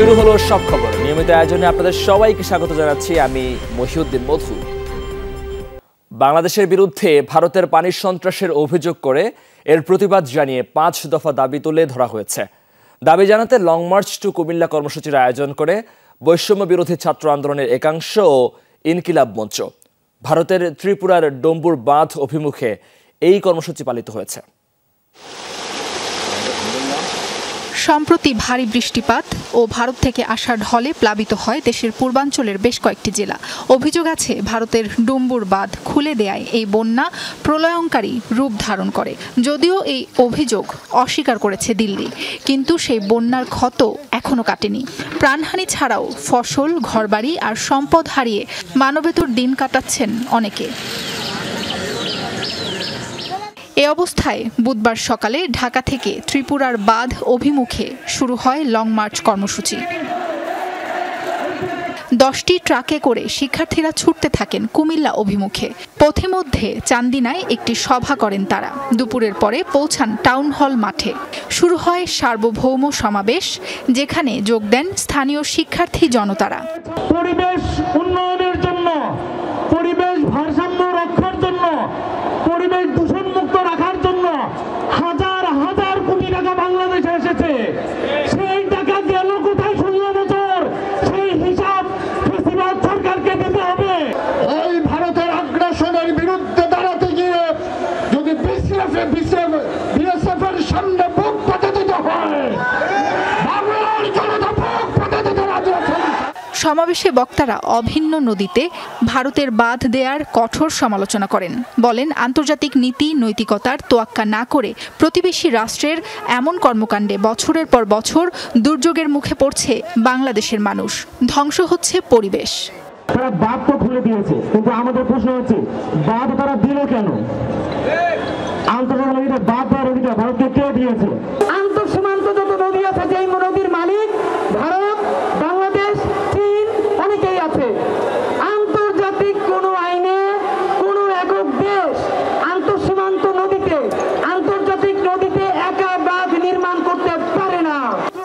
শুরু হলো সব খবর নিয়মিত আয়োজনে আপনাদের সবাইকে স্বাগত জানাচ্ছি আমি মহিউদ্দিন মধু বাংলাদেশের বিরুদ্ধে ভারতের পানির সন্ত্রাসের অভিযোগ করে এর প্রতিবাদ জানিয়ে পাঁচ দফা দাবি তুলে ধরা হয়েছে দাবি জানাতে লং মার্চ টু কুমিল্লা কর্মসূচির আয়োজন করে বৈষম্য বিরোধী ছাত্র আন্দোলনের একাংশ ও ইনকিলাব মঞ্চ ভারতের ত্রিপুরার ডম্বুর বাঁধ অভিমুখে এই কর্মসূচি পালিত হয়েছে সম্প্রতি ভারী বৃষ্টিপাত ও ভারত থেকে আসা ঢলে প্লাবিত হয় দেশের পূর্বাঞ্চলের বেশ কয়েকটি জেলা অভিযোগ আছে ভারতের ডুম্বুর বাঁধ খুলে দেয়ায় এই বন্যা প্রলয়ঙ্কারী রূপ ধারণ করে যদিও এই অভিযোগ অস্বীকার করেছে দিল্লি কিন্তু সেই বন্যার ক্ষত এখনও কাটেনি প্রাণহানি ছাড়াও ফসল ঘরবাড়ি আর সম্পদ হারিয়ে মানবেতর দিন কাটাচ্ছেন অনেকে এ অবস্থায় বুধবার সকালে ঢাকা থেকে ত্রিপুরার বাঁধ অভিমুখে শুরু হয় লং মার্চ কর্মসূচি দশটি ট্রাকে করে শিক্ষার্থীরা ছুটতে থাকেন কুমিল্লা অভিমুখে পথে মধ্যে চান্দিনায় একটি সভা করেন তারা দুপুরের পরে পৌঁছান টাউন হল মাঠে শুরু হয় সার্বভৌম সমাবেশ যেখানে যোগ দেন স্থানীয় শিক্ষার্থী জনতারা পরিবেশ উন্নয়ন বুক সমাবেশে বক্তারা অভিন্ন নদীতে ভারতের বাঁধ দেয়ার কঠোর সমালোচনা করেন বলেন আন্তর্জাতিক নীতি নৈতিকতার তোয়াক্কা না করে প্রতিবেশী রাষ্ট্রের এমন কর্মকাণ্ডে বছরের পর বছর দুর্যোগের মুখে পড়ছে বাংলাদেশের মানুষ ধ্বংস হচ্ছে পরিবেশ তারা তো খুলে দিয়েছে কিন্তু আমাদের প্রশ্ন হচ্ছে তারা দিল কেন আন্তর্জাতিক দিয়েছে ভারত দেখিয়ে দিয়েছে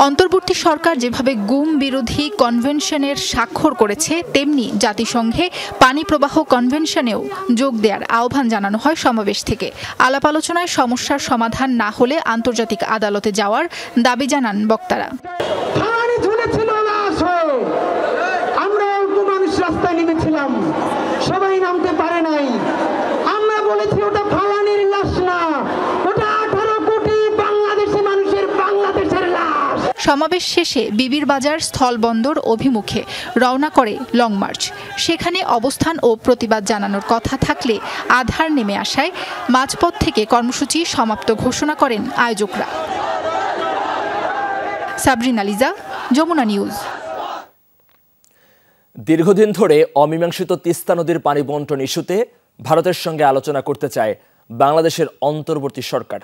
অন্তর্বর্তী সরকার যেভাবে গুম বিরোধী কনভেনশনের স্বাক্ষর করেছে তেমনি জাতিসংঘে পানি প্রবাহ কনভেনশনেও যোগ দেওয়ার আহ্বান জানানো হয় সমাবেশ থেকে আলাপ আলোচনায় সমস্যার সমাধান না হলে আন্তর্জাতিক আদালতে যাওয়ার দাবি জানান বক্তারা সমাবেশ শেষে বিবির বাজার স্থলবন্দর অভিমুখে রওনা করে লং মার্চ সেখানে অবস্থান ও প্রতিবাদ জানানোর কথা থাকলে আধার নেমে আসায় মাঝপথ থেকে কর্মসূচি সমাপ্ত ঘোষণা করেন আয়োজকরা সাবরিনা লিজা যমুনা নিউজ দীর্ঘদিন ধরে অমীমাংসিত তিস্তা নদীর পানি বন্টন ইস্যুতে ভারতের সঙ্গে আলোচনা করতে চায় বাংলাদেশের অন্তর্বর্তী সরকার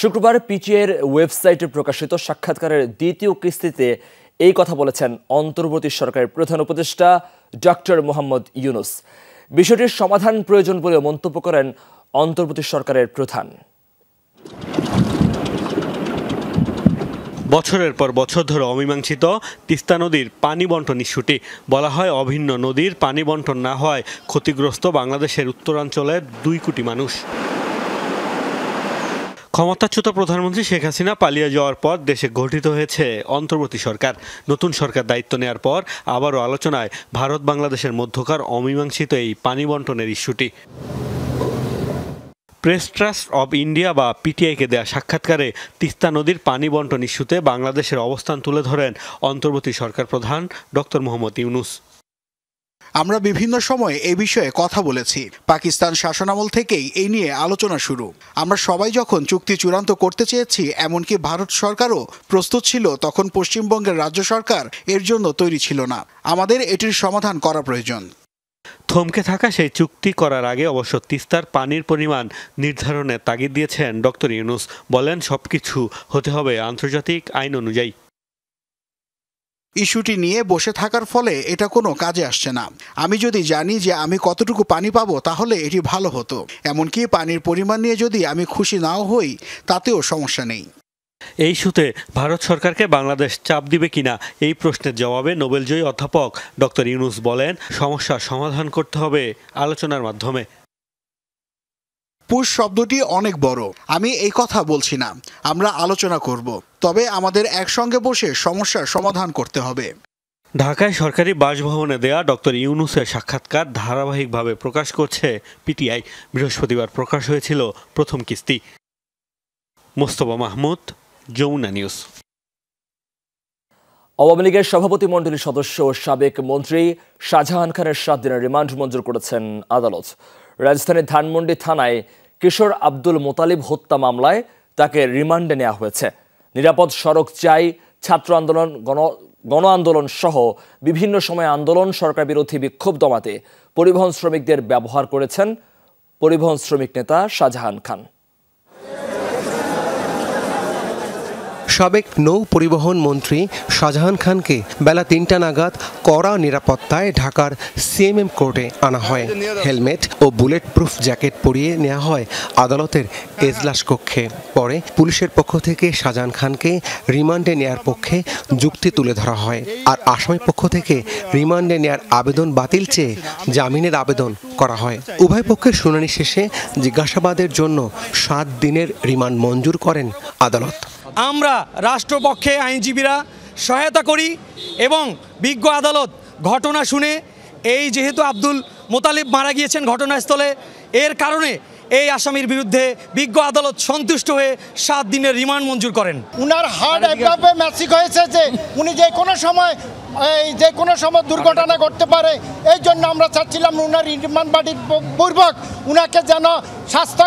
শুক্রবার পিটিএর ওয়েবসাইটে প্রকাশিত সাক্ষাৎকারের দ্বিতীয় কিস্তিতে এই কথা বলেছেন অন্তর্বর্তী সরকারের প্রধান উপদেষ্টা ডক্টর মোহাম্মদ ইউনুস বিষয়টির সমাধান প্রয়োজন বলে মন্তব্য করেন অন্তর্বর্তী সরকারের প্রধান বছরের পর বছর ধরে অমীমাংসিত তিস্তা নদীর পানি বন্টন ইস্যুটি বলা হয় অভিন্ন নদীর পানি বন্টন না হওয়ায় ক্ষতিগ্রস্ত বাংলাদেশের উত্তরাঞ্চলের দুই কোটি মানুষ ক্ষমতাচ্যুত প্রধানমন্ত্রী শেখ হাসিনা পালিয়ে যাওয়ার পর দেশে গঠিত হয়েছে অন্তর্বর্তী সরকার নতুন সরকার দায়িত্ব নেওয়ার পর আবারও আলোচনায় ভারত বাংলাদেশের মধ্যকার অমীমাংসিত এই পানি বন্টনের ইস্যুটি প্রেস ট্রাস্ট অব ইন্ডিয়া বা পিটিআইকে দেয়া সাক্ষাৎকারে তিস্তা নদীর পানি বন্টন ইস্যুতে বাংলাদেশের অবস্থান তুলে ধরেন অন্তর্বর্তী সরকার প্রধান ডক্টর মোহাম্মদ ইউনুস আমরা বিভিন্ন সময়ে এ বিষয়ে কথা বলেছি পাকিস্তান শাসনামল থেকেই এই নিয়ে আলোচনা শুরু আমরা সবাই যখন চুক্তি চূড়ান্ত করতে চেয়েছি এমনকি ভারত সরকারও প্রস্তুত ছিল তখন পশ্চিমবঙ্গের রাজ্য সরকার এর জন্য তৈরি ছিল না আমাদের এটির সমাধান করা প্রয়োজন থমকে থাকা সেই চুক্তি করার আগে অবশ্য তিস্তার পানির পরিমাণ নির্ধারণে তাগিদ দিয়েছেন ডক্টর ইউনুস বলেন সবকিছু হতে হবে আন্তর্জাতিক আইন অনুযায়ী ইস্যুটি নিয়ে বসে থাকার ফলে এটা কোনো কাজে আসছে না আমি যদি জানি যে আমি কতটুকু পানি পাবো তাহলে এটি ভালো হতো এমনকি পানির পরিমাণ নিয়ে যদি আমি খুশি নাও হই তাতেও সমস্যা নেই এই ইস্যুতে ভারত সরকারকে বাংলাদেশ চাপ দিবে কিনা এই প্রশ্নের জবাবে নোবেলজয়ী অধ্যাপক ডক্টর ইউনুস বলেন সমস্যা সমাধান করতে হবে আলোচনার মাধ্যমে পুশ শব্দটি অনেক বড় আমি এই কথা বলছি না আমরা আলোচনা করব তবে আমাদের একসঙ্গে বসে সমস্যার সমাধান করতে হবে ঢাকায় সরকারি বাসভবনে দেয়া ডক্টর ইউনুসের সাক্ষাৎকার ধারাবাহিকভাবে প্রকাশ করছে পিটিআই বৃহস্পতিবার প্রকাশ হয়েছিল প্রথম কিস্তি মোস্তফা মাহমুদ যমুনা নিউজ আওয়ামী লীগের সভাপতি মণ্ডলীর সদস্য সাবেক মন্ত্রী শাহজাহান খানের সাত দিনের রিমান্ড মঞ্জুর করেছেন আদালত রাজধানীর ধানমন্ডি থানায় কিশোর আব্দুল মোতালিব হত্যা মামলায় তাকে রিমান্ডে নেওয়া হয়েছে নিরাপদ সড়ক চাই ছাত্র আন্দোলন গণ গণ আন্দোলন সহ বিভিন্ন সময় আন্দোলন সরকার বিরোধী বিক্ষোভ দমাতে পরিবহন শ্রমিকদের ব্যবহার করেছেন পরিবহন শ্রমিক নেতা শাহজাহান খান সাবেক নৌ পরিবহন মন্ত্রী শাহজাহান খানকে বেলা তিনটা নাগাদ কড়া নিরাপত্তায় ঢাকার সিএমএম কোর্টে আনা হয় হেলমেট ও বুলেট প্রুফ জ্যাকেট পরিয়ে নেওয়া হয় আদালতের এজলাস কক্ষে পরে পুলিশের পক্ষ থেকে শাহজাহান খানকে রিমান্ডে নেয়ার পক্ষে যুক্তি তুলে ধরা হয় আর আসামি পক্ষ থেকে রিমান্ডে নেয়ার আবেদন বাতিল চেয়ে জামিনের আবেদন করা হয় উভয় পক্ষের শুনানি শেষে জিজ্ঞাসাবাদের জন্য সাত দিনের রিমান্ড মঞ্জুর করেন আদালত আমরা রাষ্ট্রপক্ষে আইনজীবীরা সহায়তা করি এবং বিজ্ঞ আদালত ঘটনা শুনে এই যেহেতু আব্দুল মোতালিব মারা গিয়েছেন ঘটনাস্থলে এর কারণে এই আসামির বিরুদ্ধে বিজ্ঞ আদালত সন্তুষ্ট হয়ে সাত দিনের রিমান্ড মঞ্জুর করেন উনার হার্ট হয়েছে যে উনি যে কোনো সময় এই যে কোনো সময় দুর্ঘটনা ঘটতে পারে এই জন্য আমরা চাচ্ছিলাম উনার নির্মাণ বাড়ির পূর্বক উনাকে যেন স্বাস্থ্য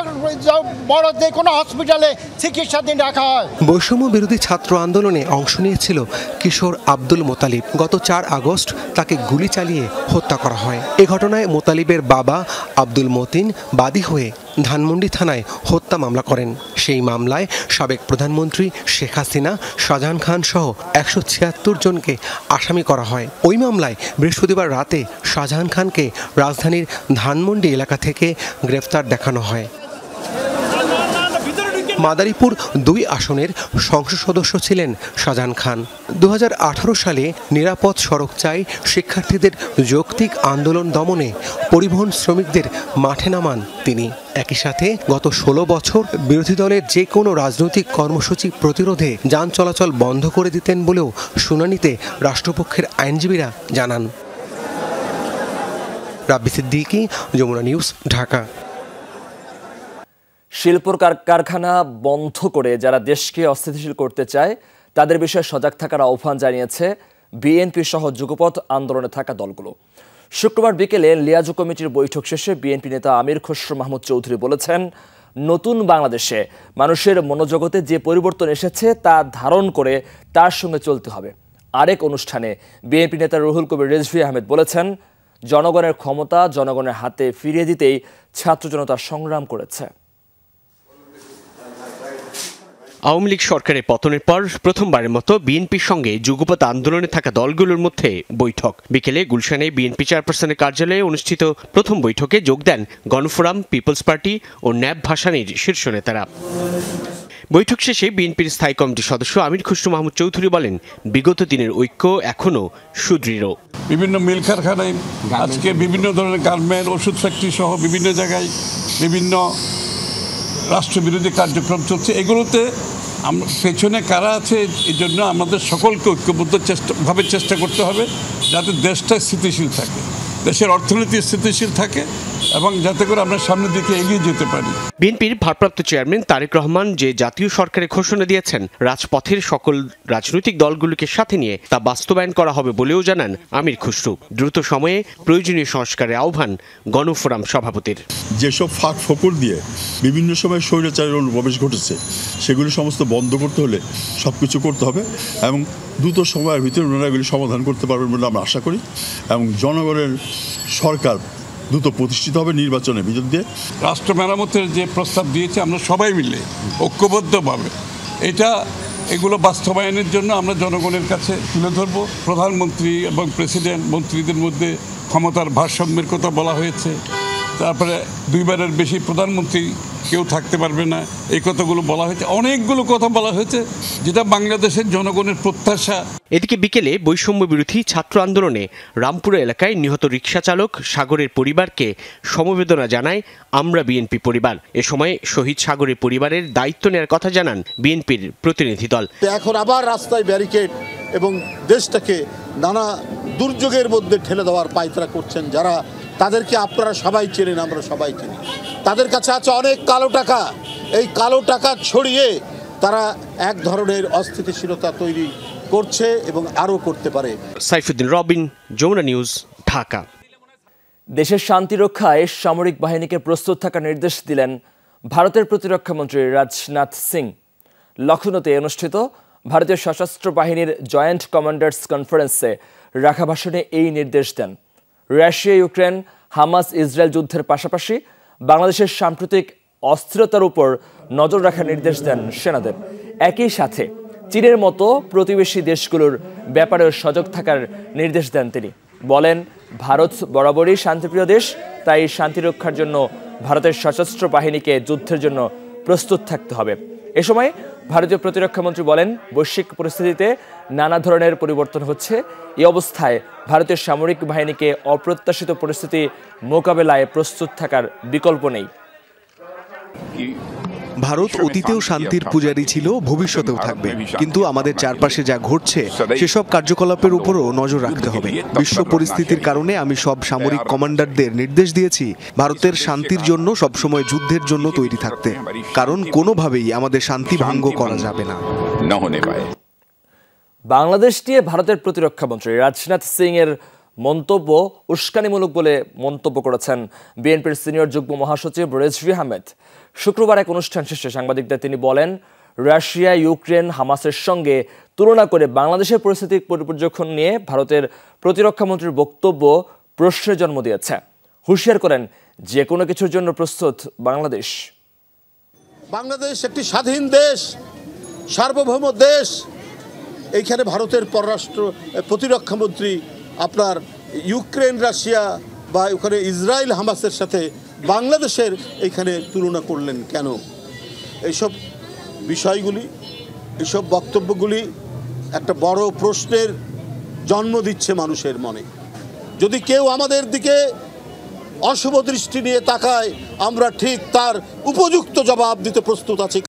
বড় যে কোনো হসপিটালে চিকিৎসাধীন রাখা হয় বৈষম্য বিরোধী ছাত্র আন্দোলনে অংশ নিয়েছিল কিশোর আব্দুল মোতালিব গত চার আগস্ট তাকে গুলি চালিয়ে হত্যা করা হয় এ ঘটনায় মোতালিবের বাবা আব্দুল মতিন বাদী হয়ে ধানমন্ডি থানায় হত্যা মামলা করেন সেই মামলায় সাবেক প্রধানমন্ত্রী শেখ হাসিনা শাহজাহান খান সহ একশো ছিয়াত্তর জনকে আসামি আসামি করা হয় ওই মামলায় বৃহস্পতিবার রাতে শাহজাহান খানকে রাজধানীর ধানমন্ডি এলাকা থেকে গ্রেফতার দেখানো হয় মাদারীপুর দুই আসনের সংসদ সদস্য ছিলেন শাহজাহান খান দু সালে নিরাপদ সড়ক চাই শিক্ষার্থীদের যৌক্তিক আন্দোলন দমনে পরিবহন শ্রমিকদের মাঠে নামান তিনি একই সাথে গত ষোলো বছর বিরোধী দলের যে কোনো রাজনৈতিক কর্মসূচি প্রতিরোধে যান চলাচল বন্ধ করে দিতেন বলেও শুনানিতে রাষ্ট্রপক্ষের আইনজীবীরা জানান রাব্বি সিদ্দিকি যমুনা নিউজ ঢাকা শিল্প কারখানা বন্ধ করে যারা দেশকে অস্থিতিশীল করতে চায় তাদের বিষয়ে সজাগ থাকার আহ্বান জানিয়েছে বিএনপি সহ যুগপথ আন্দোলনে থাকা দলগুলো শুক্রবার বিকেলে লিয়াজু কমিটির বৈঠক শেষে বিএনপি নেতা আমির খসরু মাহমুদ চৌধুরী বলেছেন নতুন বাংলাদেশে মানুষের মনোজগতে যে পরিবর্তন এসেছে তা ধারণ করে তার সঙ্গে চলতে হবে আরেক অনুষ্ঠানে বিএনপি নেতা রুহুল কবির রেজভি আহমেদ বলেছেন জনগণের ক্ষমতা জনগণের হাতে ফিরিয়ে দিতেই ছাত্র জনতা সংগ্রাম করেছে আওয়ামী লীগ সরকারের পতনের পর প্রথমবারের মতো বিএনপির সঙ্গে যুগপথ আন্দোলনে থাকা দলগুলোর মধ্যে বৈঠক বিকেলে গুলশানে বিএনপি চেয়ারপারসনের কার্যালয়ে অনুষ্ঠিত প্রথম বৈঠকে যোগ দেন গণফোরাম পিপলস পার্টি ও ন্যাব ভাসানির শীর্ষ নেতারা বৈঠক শেষে বিএনপির স্থায়ী কমিটির সদস্য আমির খুসরু মাহমুদ চৌধুরী বলেন বিগত দিনের ঐক্য এখনও সুদৃঢ় বিভিন্ন মিল কারখানায় আজকে বিভিন্ন ধরনের গার্মেন্ট ওষুধ ফ্যাক্টরি সহ বিভিন্ন জায়গায় বিভিন্ন রাষ্ট্রবিরোধী কার্যক্রম চলছে এগুলোতে পেছনে কারা আছে এই জন্য আমাদের সকলকে ঐক্যবদ্ধ চেষ্টাভাবে চেষ্টা করতে হবে যাতে দেশটা স্থিতিশীল থাকে দেশের অর্থনীতি স্থিতিশীল থাকে এবং যাতে করে আমরা সামনের দিকে এগিয়ে যেতে পারি বিএনপির ভারপ্রাপ্ত চেয়ারম্যান তারেক রহমান যে জাতীয় সরকারের ঘোষণা দিয়েছেন রাজপথের সকল রাজনৈতিক দলগুলিকে সাথে নিয়ে তা বাস্তবায়ন করা হবে বলেও জানান আমির খুসরু দ্রুত সময়ে প্রয়োজনীয় সংস্কারে আহ্বান গণফোরাম সভাপতির যেসব ফাঁক ফকর দিয়ে বিভিন্ন সময় স্বৈরাচারের অনুপ্রবেশ ঘটেছে সেগুলো সমস্ত বন্ধ করতে হলে সব কিছু করতে হবে এবং দ্রুত সময়ের ভিতরে ওনারা এগুলি সমাধান করতে পারবেন বলে আমরা আশা করি এবং জনগণের সরকার দ্রুত প্রতিষ্ঠিত হবে নির্বাচনের বিরুদ্ধে রাষ্ট্র মেরামতের যে প্রস্তাব দিয়েছে আমরা সবাই মিলে ঐক্যবদ্ধভাবে এটা এগুলো বাস্তবায়নের জন্য আমরা জনগণের কাছে তুলে ধরব প্রধানমন্ত্রী এবং প্রেসিডেন্ট মন্ত্রীদের মধ্যে ক্ষমতার ভারসাম্যের কথা বলা হয়েছে তারপরে দুইবারের বেশি প্রধানমন্ত্রী কেউ থাকতে পারবে না এই কথাগুলো বলা হয়েছে অনেকগুলো কথা বলা হয়েছে যেটা বাংলাদেশের জনগণের প্রত্যাশা এদিকে বিকেলে বৈষম্য বিরোধী ছাত্র আন্দোলনে রামপুর এলাকায় নিহত রিক্সা চালক সাগরের পরিবারকে সমবেদনা জানায় আমরা বিএনপি পরিবার এ সময় শহীদ সাগরের পরিবারের দায়িত্ব নেওয়ার কথা জানান বিএনপির প্রতিনিধি দল এখন আবার রাস্তায় ব্যারিকেড এবং দেশটাকে নানা দুর্যোগের মধ্যে ঠেলে দেওয়ার পায়তারা করছেন যারা তাদেরকে আপনারা সবাই চেনেন আমরা সবাই চিনি তাদের কাছে আছে অনেক কালো টাকা এই কালো টাকা ছড়িয়ে তারা এক ধরনের অস্থিতিশীলতা তৈরি করছে এবং আরও করতে পারে সাইফুদ্দিন রবিন যমুনা নিউজ ঢাকা দেশের শান্তি রক্ষায় সামরিক বাহিনীকে প্রস্তুত থাকার নির্দেশ দিলেন ভারতের প্রতিরক্ষামন্ত্রী রাজনাথ সিং লখনৌতে অনুষ্ঠিত ভারতীয় সশস্ত্র বাহিনীর জয়েন্ট কমান্ডার্স কনফারেন্সে রাখা ভাষণে এই নির্দেশ দেন রাশিয়া ইউক্রেন হামাস ইসরায়েল যুদ্ধের পাশাপাশি বাংলাদেশের সাম্প্রতিক অস্থিরতার উপর নজর রাখার নির্দেশ দেন সেনাদের একই সাথে চীনের মতো প্রতিবেশী দেশগুলোর ব্যাপারেও সজাগ থাকার নির্দেশ দেন তিনি বলেন ভারত বরাবরই শান্তিপ্রিয় দেশ তাই শান্তি রক্ষার জন্য ভারতের সশস্ত্র বাহিনীকে যুদ্ধের জন্য প্রস্তুত থাকতে হবে এ সময় ভারতীয় প্রতিরক্ষা মন্ত্রী বলেন বৈশ্বিক পরিস্থিতিতে নানা ধরনের পরিবর্তন হচ্ছে এই অবস্থায় ভারতীয় সামরিক বাহিনীকে অপ্রত্যাশিত পরিস্থিতি মোকাবেলায় প্রস্তুত থাকার বিকল্প নেই ভারত অতীতেও শান্তির পূজারি ছিল ভবিষ্যতেও থাকবে কিন্তু আমাদের চারপাশে যা ঘটছে সেসব কার্যকলাপের উপরও নজর রাখতে হবে বিশ্ব পরিস্থিতির কারণে আমি সব সামরিক কমান্ডারদের নির্দেশ দিয়েছি ভারতের শান্তির জন্য সবসময় যুদ্ধের জন্য তৈরি থাকতে কারণ কোনোভাবেই আমাদের শান্তি ভঙ্গ করা যাবে না বাংলাদেশ নিয়ে ভারতের প্রতিরক্ষামন্ত্রী রাজনাথ সিং এর মন্তব্য উস্কানিমূলক বলে মন্তব্য করেছেন বিএনপির সিনিয়র যুগ্ম মহাসচিব রেজভি আহমেদ শুক্রবার এক অনুষ্ঠান শেষে সাংবাদিকদের তিনি বলেন রাশিয়া ইউক্রেন হামাসের সঙ্গে তুলনা করে বাংলাদেশের পরিস্থিতি পর্যবেক্ষণ নিয়ে ভারতের প্রতিরক্ষামন্ত্রীর বক্তব্য প্রশ্নের জন্ম দিয়েছে হুঁশিয়ার করেন যে কোনো কিছুর জন্য প্রস্তুত বাংলাদেশ বাংলাদেশ একটি স্বাধীন দেশ সার্বভৌম দেশ এইখানে ভারতের পররাষ্ট্র প্রতিরক্ষামন্ত্রী আপনার ইউক্রেন রাশিয়া বা ওখানে ইসরায়েল হামাসের সাথে বাংলাদেশের এইখানে তুলনা করলেন কেন এইসব বিষয়গুলি এইসব বক্তব্যগুলি একটা বড় প্রশ্নের জন্ম দিচ্ছে মানুষের মনে যদি কেউ আমাদের দিকে অশুভ দৃষ্টি নিয়ে তাকায় আমরা ঠিক তার উপযুক্ত জবাব দিতে প্রস্তুত আছি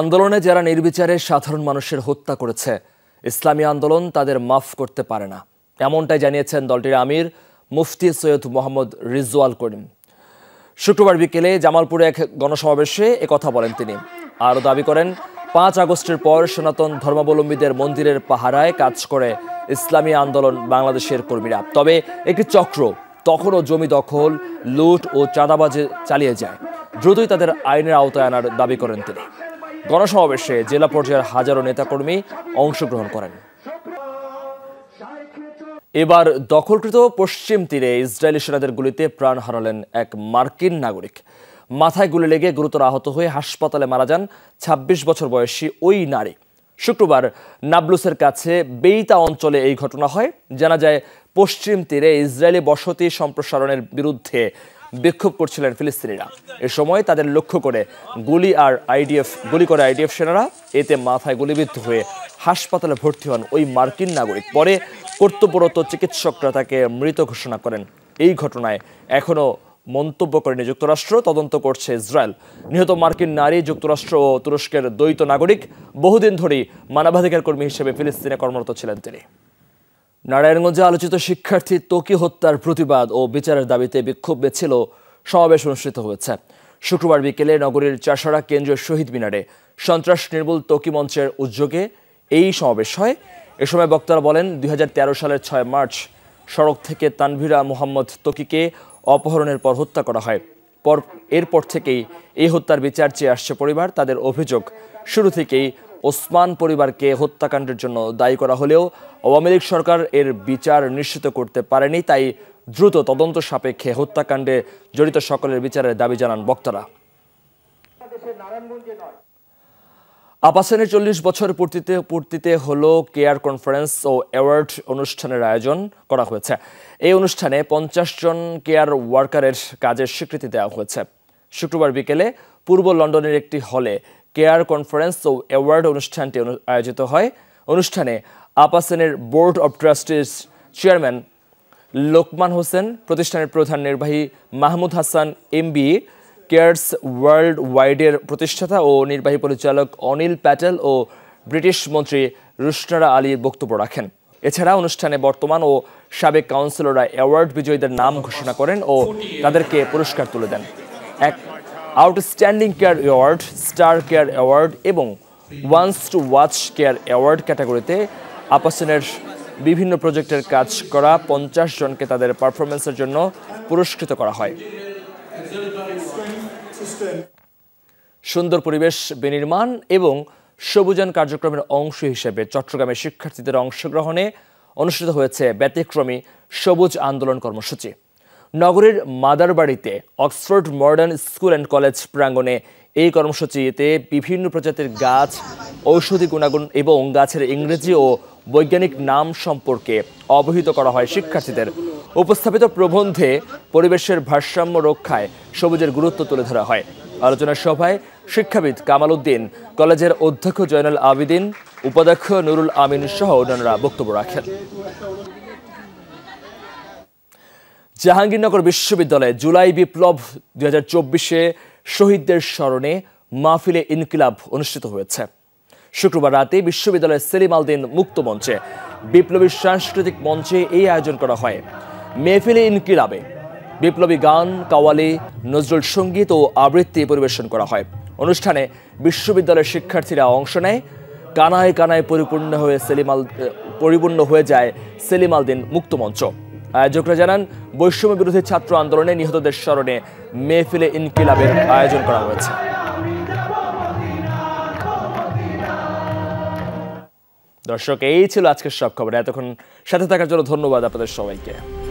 আন্দোলনে যারা নির্বিচারে সাধারণ মানুষের হত্যা করেছে ইসলামী আন্দোলন তাদের মাফ করতে পারে না এমনটাই জানিয়েছেন দলটির আমির মুফতি সৈয়দ মোহাম্মদ রিজওয়াল করিম শুক্রবার বিকেলে জামালপুরে এক গণসমাবেশে কথা বলেন তিনি আরও দাবি করেন পাঁচ আগস্টের পর সনাতন ধর্মাবলম্বীদের মন্দিরের পাহারায় কাজ করে ইসলামী আন্দোলন বাংলাদেশের কর্মীরা তবে একটি চক্র তখনও জমি দখল লুট ও চাঁদাবাজি চালিয়ে যায় দ্রুতই তাদের আইনের আওতায় আনার দাবি করেন তিনি গণসমাবেশে জেলা পর্যায়ের হাজারো নেতাকর্মী অংশগ্রহণ করেন এবার দখলকৃত পশ্চিম তীরে ইসরায়েলি সেনাদের গুলিতে প্রাণ হারালেন এক মার্কিন নাগরিক মাথায় গুলি লেগে গুরুতর আহত হয়ে হাসপাতালে মারা যান ২৬ বছর বয়সী ওই নারী শুক্রবার নাবলুসের কাছে বেইতা অঞ্চলে এই ঘটনা হয় জানা যায় পশ্চিম তীরে ইসরায়েলি বসতি সম্প্রসারণের বিরুদ্ধে বিক্ষোভ করছিলেন ফিলিস্তিনিরা এ সময় তাদের লক্ষ্য করে গুলি আর আইডিএফ গুলি করে আইডিএফ সেনারা এতে মাথায় গুলিবিদ্ধ হয়ে হাসপাতালে ভর্তি হন ওই মার্কিন নাগরিক পরে কর্তব্যরত চিকিৎসকরা তাকে মৃত ঘোষণা করেন এই ঘটনায় এখনও মন্তব্য করেনি যুক্তরাষ্ট্র তদন্ত করছে ইসরায়েল নিহত মার্কিন নারী যুক্তরাষ্ট্র ও তুরস্কের দ্বৈত নাগরিক বহুদিন ধরেই মানবাধিকার কর্মী হিসেবে ফিলিস্তিনে কর্মরত ছিলেন তিনি নারায়ণগঞ্জে আলোচিত শিক্ষার্থী তকি হত্যার প্রতিবাদ ও বিচারের দাবিতে বিক্ষোভ মিছিল সমাবেশ অনুষ্ঠিত হয়েছে শুক্রবার বিকেলে নগরীর চাষড়া কেন্দ্রীয় শহীদ মিনারে সন্ত্রাস নির্মূল তকি মঞ্চের উদ্যোগে এই সমাবেশ হয় এ সময় বক্তারা বলেন দুই সালের ছয় মার্চ সড়ক থেকে তানভিরা মোহাম্মদ তকিকে অপহরণের পর হত্যা করা হয় পর এরপর থেকেই এই হত্যার বিচার চেয়ে আসছে পরিবার তাদের অভিযোগ শুরু থেকেই ওসমান পরিবারকে হত্যাকাণ্ডের জন্য দায়ী করা হলেও আওয়ামী লীগ সরকার এর বিচার নিশ্চিত করতে পারেনি তাই দ্রুত তদন্ত সাপেক্ষে হত্যাকাণ্ডে জড়িত সকলের বিচারের দাবি জানান বক্তারা আপাসেনের চল্লিশ বছর পূর্তিতে পূর্তিতে হলো কেয়ার কনফারেন্স ও অ্যাওয়ার্ড অনুষ্ঠানের আয়োজন করা হয়েছে এই অনুষ্ঠানে পঞ্চাশ জন কেয়ার ওয়ার্কারের কাজের স্বীকৃতি দেওয়া হয়েছে শুক্রবার বিকেলে পূর্ব লন্ডনের একটি হলে কেয়ার কনফারেন্স ও অ্যাওয়ার্ড অনুষ্ঠানটি আয়োজিত হয় অনুষ্ঠানে আপাসেনের board of trustees chairman Lokman Hossain প্রতিষ্ঠানের প্রধান নির্বাহী Mahmud Hasan MB cares world ওয়াইডের প্রতিষ্ঠাতা ও নির্বাহী পরিচালক অনিল প্যাটেল ও ব্রিটিশ মন্ত্রী রুশনারা আলী বক্তব্য রাখেন এছাড়া অনুষ্ঠানে বর্তমান ও সাবেক কাউন্সিলররা অ্যাওয়ার্ড বিজয়ীদের নাম ঘোষণা করেন ও তাদেরকে পুরস্কার তুলে দেন এক outstanding care award star care award এবং ones to watch care award ক্যাটাগরিতে আপাসনের বিভিন্ন প্রজেক্টের কাজ করা পঞ্চাশ জনকে তাদের পারফরমেন্সের জন্য পুরস্কৃত করা হয় সুন্দর পরিবেশ বিনির্মাণ এবং সবুজন কার্যক্রমের অংশ হিসেবে চট্টগ্রামে শিক্ষার্থীদের অংশগ্রহণে অনুষ্ঠিত হয়েছে ব্যতিক্রমী সবুজ আন্দোলন কর্মসূচি নগরীর মাদারবাড়িতে Oxford modern school and college প্রাঙ্গণে এই কর্মসূচিতে বিভিন্ন প্রজাতির গাছ ঔষধি গুণাগুণ এবং গাছের ইংরেজি ও বৈজ্ঞানিক নাম সম্পর্কে অবহিত করা হয় শিক্ষার্থীদের উপস্থাপিত প্রবন্ধে পরিবেশের ভারসাম্য রক্ষায় সবুজের গুরুত্ব তুলে ধরা হয় আলোচনা সভায় শিক্ষাবিদ কামাল উদ্দিন কলেজের অধ্যক্ষ জয়নাল আবিদিন উপাধ্যক্ষ নুরুল আমিন সহ অন্যান্যরা বক্তব্য রাখেন জাহাঙ্গীরনগর বিশ্ববিদ্যালয়ে জুলাই বিপ্লব দুই হাজার চব্বিশে শহীদদের স্মরণে মাহফিলে ইনকিলাব অনুষ্ঠিত হয়েছে শুক্রবার রাতে বিশ্ববিদ্যালয়ের সেলিম আলদিন মুক্ত মঞ্চে বিপ্লবী সাংস্কৃতিক মঞ্চে এই আয়োজন করা হয় মেহফিলে ইনকিলাবে বিপ্লবী গান কাওয়ালি নজরুল সঙ্গীত ও আবৃত্তি পরিবেশন করা হয় অনুষ্ঠানে বিশ্ববিদ্যালয়ের শিক্ষার্থীরা অংশ নেয় কানায় কানায় পরিপূর্ণ হয়ে সেলিমাল পরিপূর্ণ হয়ে যায় মুক্ত মঞ্চ আয়োজকরা জানান বৈষম্য বিরোধী ছাত্র আন্দোলনে নিহতদের স্মরণে মেহফিলে ইনকিলাবের আয়োজন করা হয়েছে দর্শক এই ছিল আজকের সব খবর এতক্ষণ সাথে থাকার জন্য ধন্যবাদ আপনাদের সবাইকে